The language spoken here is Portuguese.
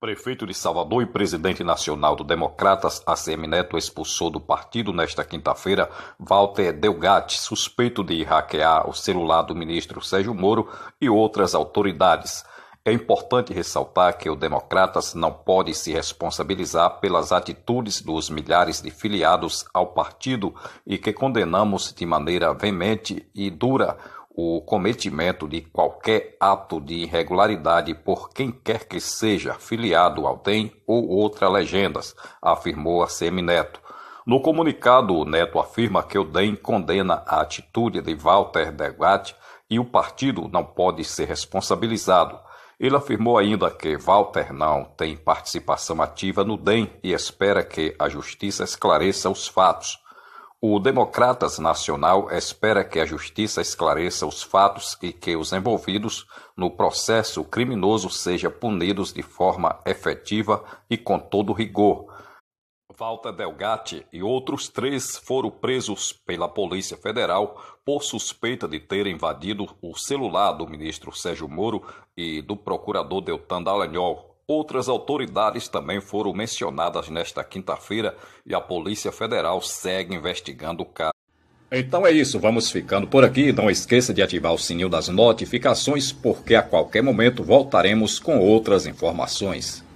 Prefeito de Salvador e presidente nacional do Democratas, ACM Neto expulsou do partido nesta quinta-feira Walter Delgatti, suspeito de hackear o celular do ministro Sérgio Moro e outras autoridades. É importante ressaltar que o Democratas não pode se responsabilizar pelas atitudes dos milhares de filiados ao partido e que condenamos de maneira veemente e dura o cometimento de qualquer ato de irregularidade por quem quer que seja filiado ao DEM ou outra legendas, afirmou a Semineto. No comunicado, o Neto afirma que o DEM condena a atitude de Walter Degat e o partido não pode ser responsabilizado. Ele afirmou ainda que Walter não tem participação ativa no DEM e espera que a justiça esclareça os fatos. O Democratas Nacional espera que a justiça esclareça os fatos e que os envolvidos no processo criminoso sejam punidos de forma efetiva e com todo rigor. Valta Delgatti e outros três foram presos pela Polícia Federal por suspeita de ter invadido o celular do ministro Sérgio Moro e do procurador Deltan Dallagnol, Outras autoridades também foram mencionadas nesta quinta-feira e a Polícia Federal segue investigando o caso. Então é isso, vamos ficando por aqui. Não esqueça de ativar o sininho das notificações, porque a qualquer momento voltaremos com outras informações.